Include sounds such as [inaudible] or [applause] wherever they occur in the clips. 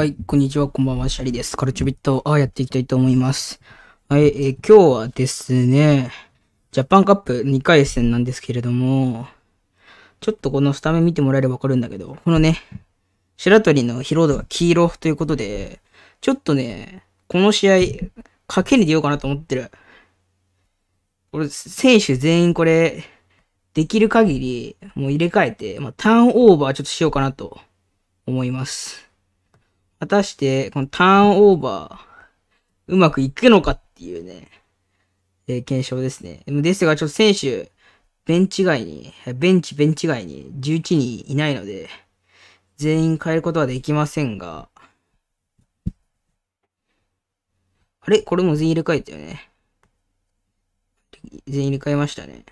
はい、こんにちは、こんばんは、シャリです。カルチュビットをやっていきたいと思います。はい、えー、今日はですね、ジャパンカップ2回戦なんですけれども、ちょっとこのスタメン見てもらえればわかるんだけど、このね、白鳥の疲労度が黄色ということで、ちょっとね、この試合、賭けに出ようかなと思ってる。俺、選手全員これ、できる限り、もう入れ替えて、まあ、ターンオーバーちょっとしようかなと思います。果たして、このターンオーバー、うまくいくのかっていうね、えー、検証ですね。ですが、ちょっと選手、ベンチ外に、ベンチ、ベンチ外に11人いないので、全員変えることはできませんが、あれこれも全員入れ替えたよね。全員入れ替えましたね。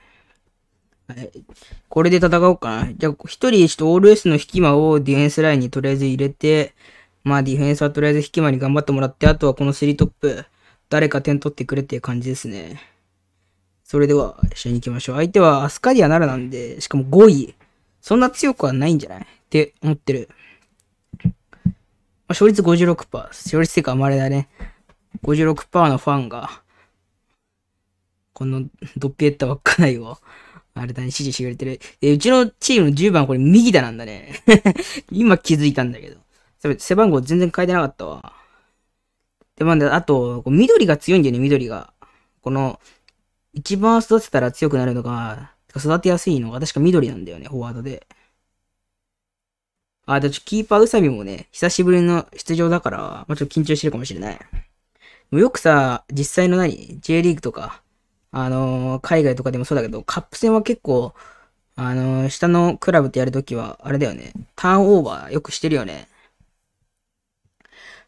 はい。これで戦おうかな。じゃあ、一人ちょっとオール S の引き間をディフェンスラインにとりあえず入れて、まあディフェンスはとりあえず引き間に頑張ってもらって、あとはこの3トップ、誰か点取ってくれっていう感じですね。それでは、一緒に行きましょう。相手はアスカディアならなんで、しかも5位。そんな強くはないんじゃないって思ってる。まあ、勝率56%。勝率っていうか、まれだね。56%のファンが、このドピエッタ稚内を、あれだね、指示してくれてる。で、うちのチームの10番これ右だなんだね。[laughs] 今気づいたんだけど。それ背番号全然変えてなかったわ。で、まあ、あと、緑が強いんだよね、緑が。この、一番育てたら強くなるのが、育てやすいのが確か緑なんだよね、フォワードで。あ、で、ちょ、キーパーうさみもね、久しぶりの出場だから、まあ、ちょっと緊張してるかもしれない。よくさ、実際の何 ?J リーグとか、あのー、海外とかでもそうだけど、カップ戦は結構、あのー、下のクラブとやるときは、あれだよね。ターンオーバーよくしてるよね。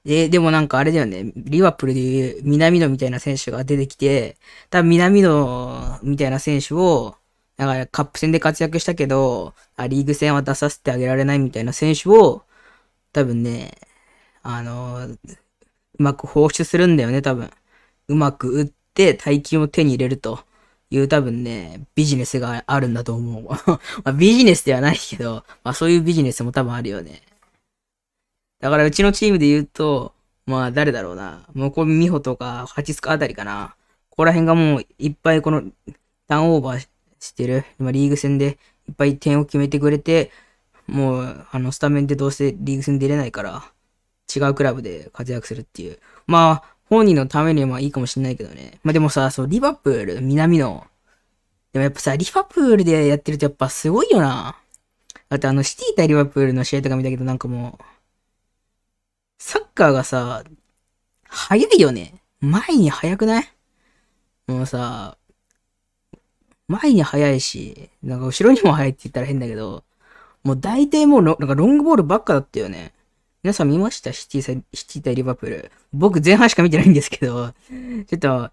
えー、でもなんかあれだよね、リワプルでいう南野みたいな選手が出てきて、多分南野みたいな選手を、なんかカップ戦で活躍したけど、あリーグ戦は出させてあげられないみたいな選手を、多分ね、あのー、うまく放出するんだよね、多分。うまく打って、大金を手に入れるという多分ね、ビジネスがあるんだと思う。[laughs] まあ、ビジネスではないけど、まあそういうビジネスも多分あるよね。だからうちのチームで言うと、まあ誰だろうな。もうこれ美穂とか、ハチスカあたりかな。ここら辺がもういっぱいこのターンオーバーしてる。今リーグ戦でいっぱい点を決めてくれて、もうあのスタメンでどうせリーグ戦出れないから、違うクラブで活躍するっていう。まあ、本人のためにはいいかもしんないけどね。まあでもさ、そう、リバプール、南の。でもやっぱさ、リバプールでやってるとやっぱすごいよな。だってあの、シティ対リバプールの試合とか見たけどなんかもう、カーがさ、早いよね。前に速くないもうさ、前に速いし、なんか後ろにも速いって言ったら変だけど、もう大体もうロなんかロングボールばっかだったよね。皆さん見ましたシティシティ対リバプール。僕前半しか見てないんですけど、ちょっと、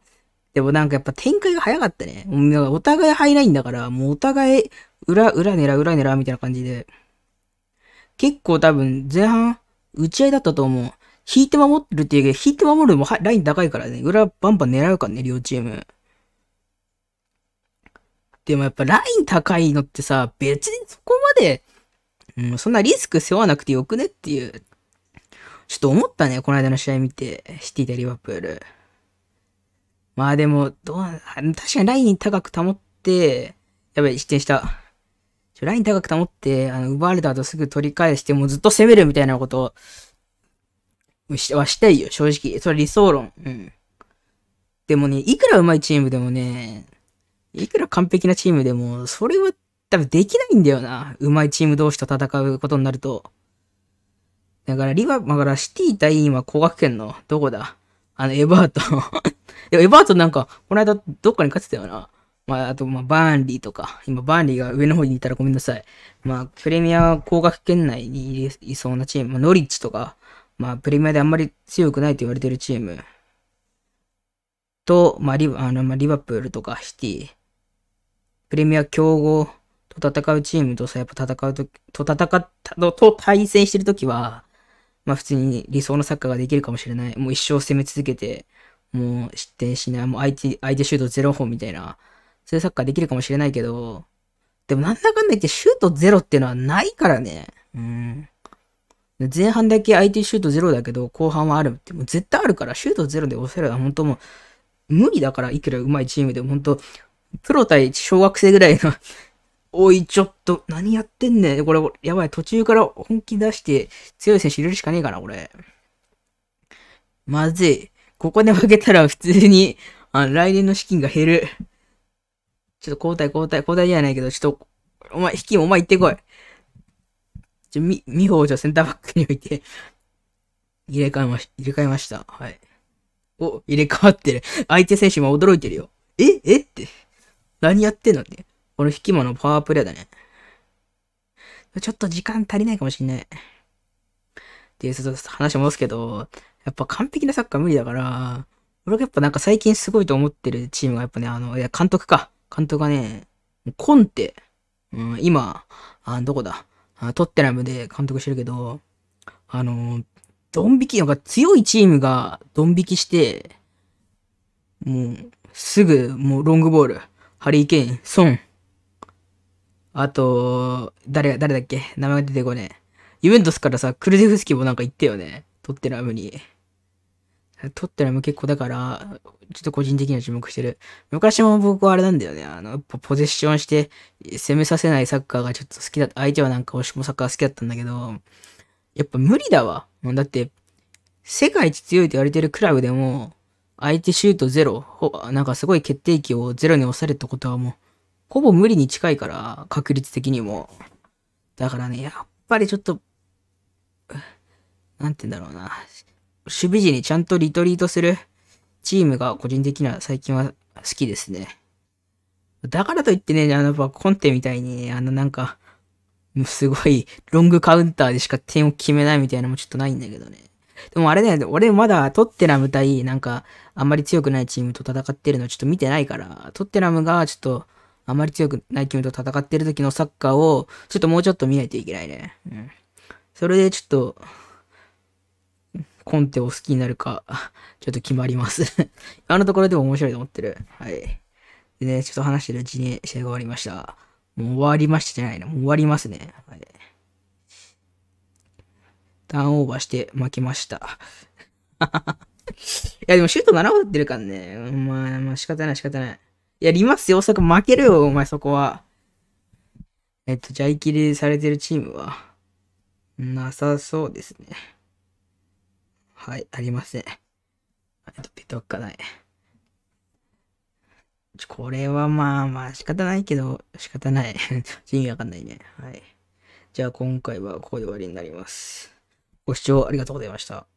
でもなんかやっぱ展開が早かったね。もうお互いハイラインだから、もうお互い裏、裏狙う、裏狙うみたいな感じで。結構多分前半、打ち合いだったと思う。引いて守るっていうけど、引いて守るもライン高いからね、裏バンバン狙うからね、両チーム。でもやっぱライン高いのってさ、別にそこまで、うん、そんなリスク背負わなくてよくねっていう、ちょっと思ったね、この間の試合見て、シティでリバプール。まあでも、どう、確かにライン高く保って、やばい、失点した。ライン高く保って、あの、奪われた後すぐ取り返して、もうずっと攻めるみたいなことを、はしたいよ、正直。それ理想論。うん。でもね、いくら上手いチームでもね、いくら完璧なチームでも、それは多分できないんだよな。上手いチーム同士と戦うことになると。だから、リバ、だから、シティ対今、工学圏の、どこだあの、エバート [laughs] エバートなんか、この間、どっかに勝ってたよな。まあ、あと、まあ、バーンリーとか。今、バーンリーが上の方にいたらごめんなさい。まあ、プレミア工学圏内にいそうなチーム、まあ、ノリッチとか、まあ、プレミアであんまり強くないと言われてるチームと、まあリあのまあ、リバプールとかシティ、プレミア強豪と戦うチームとさ、やっぱ戦うと、と戦った、と対戦してるときは、まあ普通に理想のサッカーができるかもしれない。もう一生攻め続けて、もう失点しない。もう相手、相手シュートゼロ本みたいな。そういうサッカーできるかもしれないけど、でもなんだかんだ言ってシュートゼロっていうのはないからね。うん。前半だけ IT シュート0だけど、後半はあるって、もう絶対あるから、シュート0で押せるのは本当もう、無理だから、いくら上手いチームでも、本当プロ対小学生ぐらいのおい、ちょっと、何やってんねん。これ、やばい、途中から本気出して、強い選手入れるしかねえかな、これ。まずい。ここで負けたら普通に、あ、来年の資金が減る。ちょっと交代交代、交代じゃないけど、ちょっと、お前、引きお前行ってこい。じゃ、み、みほをじゃセンターバックに置いて [laughs] 入れ替えまし、入れ替えました。はい。お、入れ替わってる。相手選手も驚いてるよ。ええって。何やってんのって。この引き間のパワープレイだね。ちょっと時間足りないかもしんない。で、ちょっと話戻すけど、やっぱ完璧なサッカー無理だから、俺がやっぱなんか最近すごいと思ってるチームがやっぱね、あの、いや、監督か。監督がね、コンテ。うん、今、あ、どこだあトッテナムで監督してるけど、あのー、ドン引き、なんか強いチームがドン引きして、もう、すぐ、もうロングボール、ハリー・ケイン、ソン、あと、誰、誰だっけ名前が出てこねえ。ユベントスからさ、クルデフスキもなんか行ったよね。トッテナムに。撮ってるのも結構だから、ちょっと個人的には注目してる。昔も僕はあれなんだよね。あの、ポゼッションして攻めさせないサッカーがちょっと好きだった。相手はなんか惜しくもサッカー好きだったんだけど、やっぱ無理だわ。もうだって、世界一強いと言われてるクラブでも、相手シュートゼロ、なんかすごい決定機をゼロに押されたことはもう、ほぼ無理に近いから、確率的にも。だからね、やっぱりちょっと、なんて言うんだろうな。守備時にちゃんとリトリートするチームが個人的には最近は好きですね。だからといってね、あの、コンテみたいに、ね、あの、なんか、すごい、ロングカウンターでしか点を決めないみたいなのもちょっとないんだけどね。でもあれだよね、俺まだトッテナム対、なんか、あんまり強くないチームと戦ってるのちょっと見てないから、トッテナムがちょっと、あんまり強くないチームと戦ってる時のサッカーを、ちょっともうちょっと見ないといけないね。うん。それでちょっと、コンテを好きになるか、[laughs] ちょっと決まりますあ [laughs] のところでも面白いと思ってる。はい。でね、ちょっと話してるうちに試合が終わりました。もう終わりましたじゃないな。もう終わりますね。はい。ターンオーバーして負けました。[laughs] いや、でもシュート7本打ってるからね。お前、まあ仕方ない仕方ない。いや、リマス大阪負けるよ、お前そこは。えっと、じゃあ、いリりされてるチームは、なさそうですね。はい、ありません。ッておかない。これはまあまあ仕方ないけど、仕方ない。[laughs] 意味わかんないね。はい。じゃあ今回はここで終わりになります。ご視聴ありがとうございました。